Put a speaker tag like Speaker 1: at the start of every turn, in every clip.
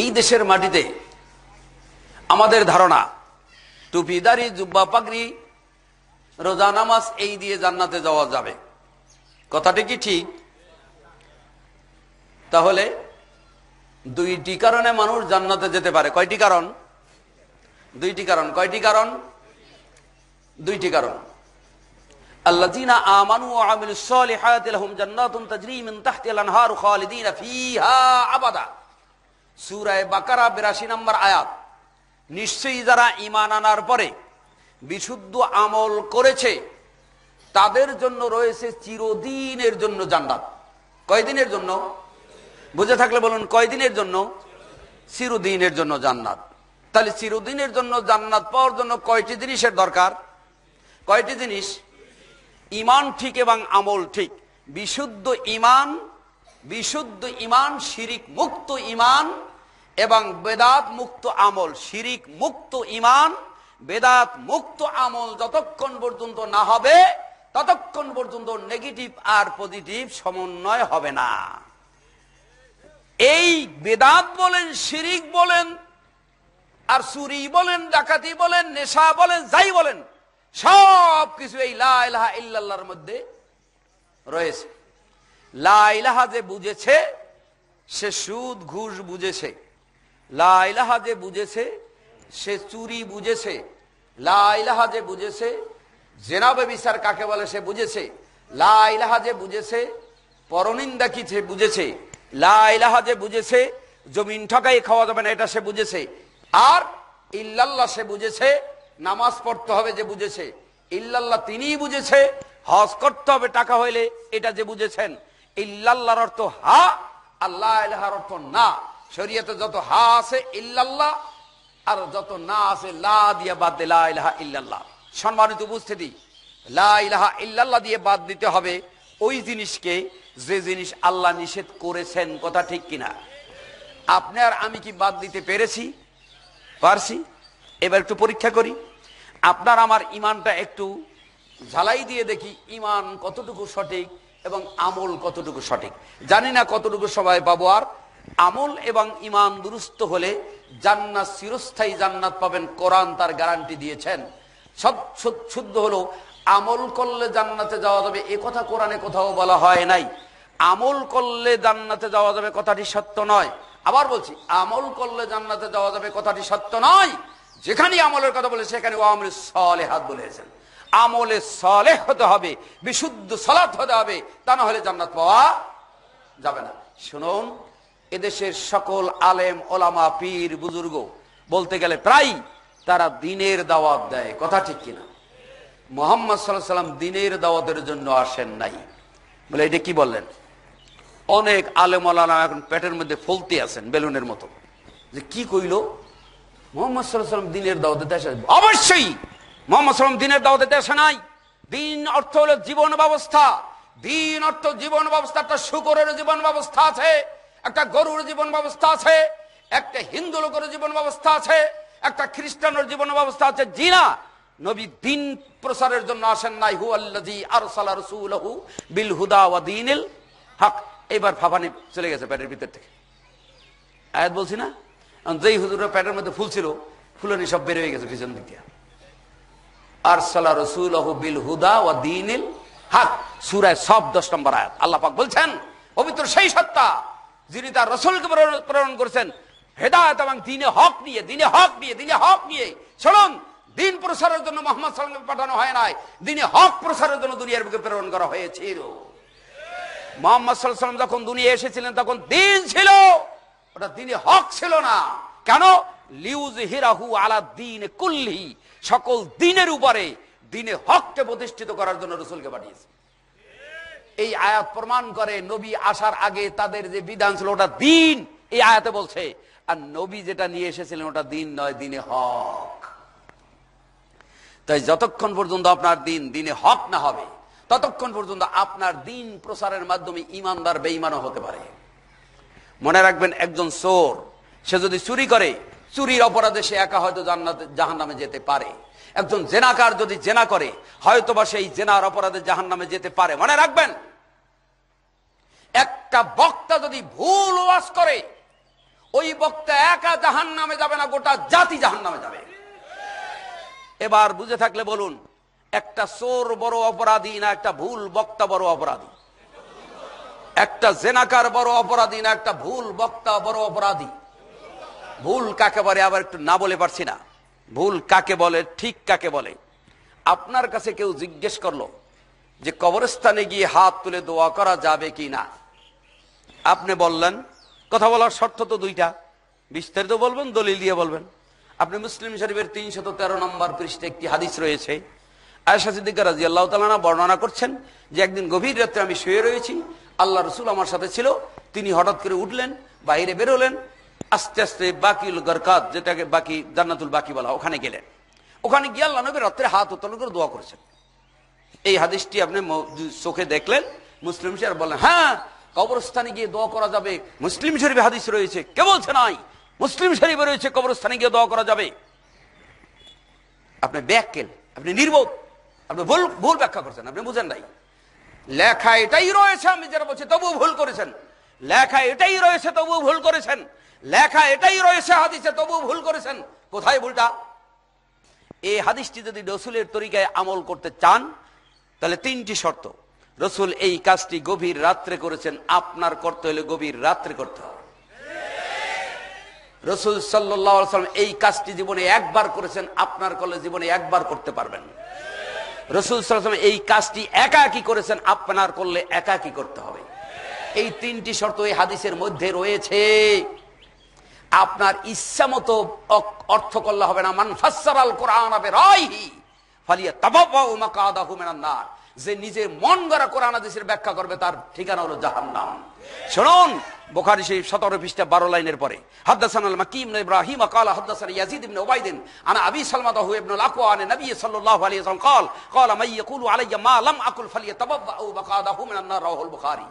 Speaker 1: এই দেশের মাটিতে আমাদের ধারণা টুপি দাড়ি জুব্বা পাগড়ি রোজা নামাজ এই দিয়ে জান্নাতে যাওয়া যাবে কথাটি কি ঠিক তাহলে দুইটি কারণে মানুষ জান্নাতে যেতে পারে কয়টি কারণ দুইটি কারণ কয়টি কারণ দুইটি কারণ আল্লাহ আমানু ওয়া সুরায় বাকারা বিরাশি নম্বর আয়াত নিশ্চয়ই যারা ইমান আনার পরে বিশুদ্ধ আমল করেছে তাদের জন্য রয়েছে চিরদিনের জন্য জান্নাত কয়দিনের জন্য বুঝে থাকলে বলুন কয়দিনের জন্য চিরদিনের জন্য জান্নাত তাহলে চিরদিনের জন্য জান্নাত পাওয়ার জন্য কয়টি জিনিসের দরকার কয়টি জিনিস ইমান ঠিক এবং আমল ঠিক বিশুদ্ধ ইমান বিশুদ্ধ ইমান শিরিক মুক্ত ইমান এবং বেদাত মুক্ত আমল শিরিক মুক্ত ইমান বেদাত মুক্ত আমল যতক্ষণ পর্যন্ত না হবে ততক্ষণ পর্যন্ত নেগেটিভ আর পজিটিভ সমন্বয় হবে না এই বেদাত বলেন শিরিক বলেন আর চুরি বলেন ডাকাতি বলেন নেশা বলেন যাই বলেন সব কিছু এই লাহা ইল্লাহর মধ্যে রয়েছে লাহা যে বুঝেছে সে সুদ ঘুষ বুঝেছে লাহা যে বুঝেছে সে চুরি বুঝেছে লাহা যে বুঝেছে জেনাবে বিচার কাকে বলে সে বুঝেছে লাহা যে বুঝেছে পরনিন্দা কি সে বুঝেছে লাহা যে বুঝেছে জমিন ঠকাই খাওয়া যাবে না এটা সে বুঝেছে আর ইল্লাল্লাহ সে বুঝেছে নামাজ পড়তে হবে যে বুঝেছে ইল্লাল্লাহ তিনিই বুঝেছে হজ করতে হবে টাকা হইলে এটা যে বুঝেছেন ইল্লাল্লাহর অর্থ হা আল্লাহ অর্থ না শরীয়তে যত হা আছে ইল্লাল্লাহ আর যত না আছে লা দিয়ে বাদ দে লাহা ইল্লাল্লাহ সম্মানিত উপস্থিতি লাহা ইল্লাল্লাহ দিয়ে বাদ দিতে হবে ওই জিনিসকে যে জিনিস আল্লাহ নিষেধ করেছেন কথা ঠিক কিনা আপনি আর আমি কি বাদ দিতে পেরেছি পারছি এবার একটু পরীক্ষা করি আপনার আমার ইমানটা একটু ঝালাই দিয়ে দেখি ইমান কতটুকু সঠিক এবং আমল কতটুকু সঠিক জানি না কতটুকু সবাই পাবো আর আমল এবং ইমান দুরুস্ত হলে জান্নাত চিরস্থায়ী জান্নাত পাবেন কোরআন তার গ্যারান্টি দিয়েছেন সব শুদ্ধ হলো আমল করলে জান্নাতে যাওয়া যাবে এ কথা কোরআনে কোথাও বলা হয় নাই আমল করলে জান্নাতে যাওয়া যাবে কথাটি সত্য নয় আবার বলছি আমল করলে জান্নাতে যাওয়া যাবে কথাটি সত্য নয় যেখানে আমলের কথা বলে সেখানে সলে হাত বলেছেন আমলে সলে হতে হবে বিশুদ্ধ সলাৎ হতে হবে তা না হলে জান্নাত পাওয়া যাবে না শুনুন এদেশের সকল আলেম ওলামা পীর বুজুর্গ বলতে গেলে প্রায় তারা দিনের দাওয়াত দেয় কথা ঠিক কিনা মোহাম্মদ সাল্লাহ সাল্লাম দিনের দাওয়াতের জন্য আসেন নাই বলে এটা কি বললেন অনেক আলেম আলাম এখন পেটের মধ্যে ফলতে আছেন বেলুনের মতো যে কি কইল মোহাম্মদ সাল্লাহ সাল্লাম দিনের দাওয়াতে দেশে অবশ্যই মোহাম্মদ সাল্লাম দিনের দাওয়াতে দেশে নাই দিন অর্থ হলো জীবন ব্যবস্থা দিন অর্থ জীবন ব্যবস্থা একটা শুকরের জীবন ব্যবস্থা আছে একটা গরুর জীবন ব্যবস্থা আছে একটা হিন্দু লোকের জীবন ব্যবস্থা আছে একটা খ্রিস্টানের জীবন ব্যবস্থা আছে জিনা নবী দিন প্রসারের জন্য আসেন নাই হু আল্লাজি আরসালা রসুলহু বিল হুদা ওয়াদিনিল হক এবার ভাবানি চলে গেছে প্যাটের ভিতর থেকে আয়াত বলছি না যেই হুজুরের প্যাটের মধ্যে ফুল ছিল ফুলনি সব বেড়ে হয়ে গেছে পিছন দিক দিয়ে সালা রসুলহু বিল হুদা ওয়াদিনিল হক সুরায় সব দশ নম্বর আয়াত আল্লাহ পাক বলছেন পবিত্র সেই সত্তা যিনি তার রসলকে প্রেরণ করেছেন হেদায়ত এবং দিনে হক নিয়ে দিনে হক নিয়ে দিনে হক নিয়ে শুনুন দিন প্রসারের জন্য মোহাম্মদ সাল্লামকে পাঠানো হয় নাই দিনে হক প্রসারের জন্য দুনিয়ার বুকে প্রেরণ করা হয়েছিল মোহাম্মদ সাল্লাম যখন দুনিয়া এসেছিলেন তখন দিন ছিল ওটা দিনে হক ছিল না কেন লিউজ হিরাহু আলা দিন কুল্লি সকল দিনের উপরে দিনে হককে প্রতিষ্ঠিত করার জন্য রসুলকে পাঠিয়েছে এই আয়াত প্রমাণ করে নবী আসার আগে তাদের যে বিধান ছিল ওটা দিন এই আয়াতে বলছে আর নবী যেটা নিয়ে এসেছিলেন ওটা দিন নয় দিনে হক তাই যতক্ষণ পর্যন্ত আপনার দিন দিনে হক না হবে ততক্ষণ পর্যন্ত আপনার দিন প্রসারের মাধ্যমে ইমানদার বেইমানও হতে পারে মনে রাখবেন একজন চোর সে যদি চুরি করে চুরির অপরাধে সে একা হয়তো জান্নাতে জাহান্নামে যেতে পারে একজন জেনাকার যদি জেনা করে হয়তোবা সেই জেনার অপরাধে জাহান নামে যেতে পারে মনে রাখবেন একটা বক্তা যদি ভুল ওয়াস করে ওই বক্তা একা জাহান নামে যাবে না গোটা জাতি জাহান নামে যাবে এবার বুঝে থাকলে বলুন একটা চোর বড় অপরাধী না একটা ভুল বক্তা বড় অপরাধী একটা জেনাকার বড় অপরাধী না একটা ভুল বক্তা বড় অপরাধী ভুল কাকে পারে আবার একটু না বলে পারছি না ভুল কাকে বলে ঠিক কাকে বলে আপনার কাছে কেউ জিজ্ঞেস করলো যে কবরস্থানে গিয়ে হাত তুলে দোয়া করা যাবে কি না আপনি বললেন কথা বলার শর্ত তো দুইটা বিস্তারিত বলবেন দলিল দিয়ে বলবেন আপনি মুসলিম শরীফের তিনশত তেরো নম্বর পৃষ্ঠে একটি হাদিস রয়েছে আয়সা সিদ্দিকা রাজি আল্লাহ তালানা বর্ণনা করছেন যে একদিন গভীর রাত্রে আমি শুয়ে রয়েছি আল্লাহ রসুল আমার সাথে ছিল তিনি হঠাৎ করে উঠলেন বাইরে বেরোলেন আস্তে আস্তে বাকি গরকাত যেটাকে বাকি জান্নাতুল বাকি বলা ওখানে গেলেন ওখানে গিয়ে আল্লাহ নবী রাত্রে হাত উত্তোলন করে দোয়া করেছেন এই হাদিসটি আপনি চোখে দেখলেন মুসলিম শরীফ বলেন হ্যাঁ কবরস্থানে গিয়ে দোয়া করা যাবে মুসলিম শরীফে হাদিস রয়েছে কে বলছে নাই মুসলিম শরীফ রয়েছে কবরস্থানে গিয়ে দোয়া করা যাবে আপনি কেন আপনি নির্বোধ আপনি ভুল ভুল ব্যাখ্যা করছেন আপনি বুঝেন নাই লেখা এটাই রয়েছে আমি যেটা বলছি তবুও ভুল করেছেন লেখা এটাই রয়েছে তবুও ভুল করেছেন লেখা এটাই রয়েছে হাদিসে তবু ভুল করেছেন কোথায় ভুলটা এই হাদিসটি যদি রসুলের তরিকায় আমল করতে চান তাহলে তিনটি শর্ত রসুল এই কাজটি গভীর রাত্রে করেছেন আপনার করতে হলে গভীর রাত্রে করতে হবে রসুল সাল্লাম এই কাজটি জীবনে একবার করেছেন আপনার কলে জীবনে একবার করতে পারবেন রসুল এই কাজটি একা কি করেছেন আপনার করলে একা কি করতে হবে এই তিনটি শর্ত এই হাদিসের মধ্যে রয়েছে আপনার ইচ্ছা মতো অর্থ করলে হবে না মান কোরআন হবে রাইহি ফালিয়া তাবাবাউ মাকাদাহু যে নিজের মন গড়া কোরআন হাদিসের ব্যাখ্যা করবে তার ঠিকানা হলো জাহান্নাম শুনুন বুখারী শরীফ 17 পৃষ্ঠা 12 লাইনের পরে হাদাসান আল ইবনে ইব্রাহিম قال حدثنا يزيد بن عبيد عن ابي سلمة هو ابن الاقوى عن النبي صلى الله عليه وسلم قال قال আলাইয়া يقول علي ما لم اقل فليتبوا مقعده من النار رواه البخاري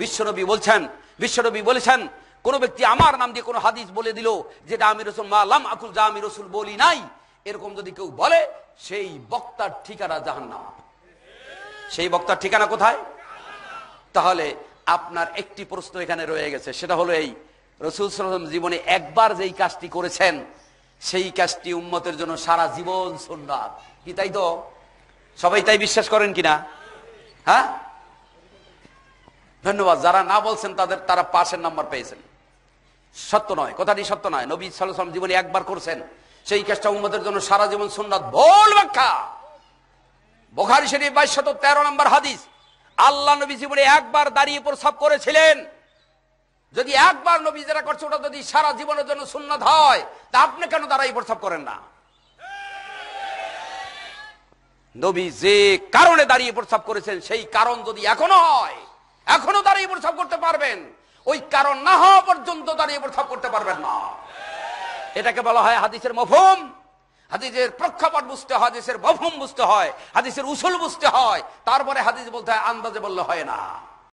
Speaker 1: বিশ্বনবী বলছেন বিশ্বনবী বলেছেন কোনো ব্যক্তি আমার নাম দিয়ে কোনো হাদিস বলে দিল যেটা আমি রসুল মালাম আকুল যা আমি রসুল বলি নাই এরকম যদি কেউ বলে সেই বক্তার ঠিকানা জাহান্নামা সেই বক্তার ঠিকানা কোথায় তাহলে আপনার একটি প্রশ্ন এখানে রয়ে গেছে সেটা হলো এই রসুল সালাম জীবনে একবার যেই কাজটি করেছেন সেই কাজটি উন্মতের জন্য সারা জীবন সুন্নাত কি তাই তো সবাই তাই বিশ্বাস করেন কিনা হ্যাঁ ধন্যবাদ যারা না বলছেন তাদের তারা পাশের নাম্বার পেয়েছেন সত্য নয় কথাটি সত্য নয় নবী সাল্লাম জীবনে একবার করছেন সেই কাজটা উম্মদের জন্য সারা জীবন সুন্নত ভোল ব্যাখ্যা বোখারি শরীফ বাইশ শত তেরো নম্বর হাদিস আল্লাহ নবী জীবনে একবার দাঁড়িয়ে প্রসাব করেছিলেন যদি একবার নবী যারা করছে ওটা যদি সারা জীবনের জন্য সুন্নত হয় তা আপনি কেন দাঁড়াই প্রসব করেন না নবী যে কারণে দাঁড়িয়ে প্রস্তাব করেছেন সেই কারণ যদি এখনো হয় এখনো দাঁড়িয়ে প্রস্তাব করতে পারবেন ওই কারণ না হওয়া পর্যন্ত দাঁড়িয়ে প্রথা করতে পারবেন না এটাকে বলা হয় হাদিসের মফুম হাদিসের প্রক্ষাপট বুঝতে হয় হাদিসের মফুম বুঝতে হয় হাদিসের উসুল বুঝতে হয় তারপরে হাদিস বলতে হয় আন্দাজে বললে হয় না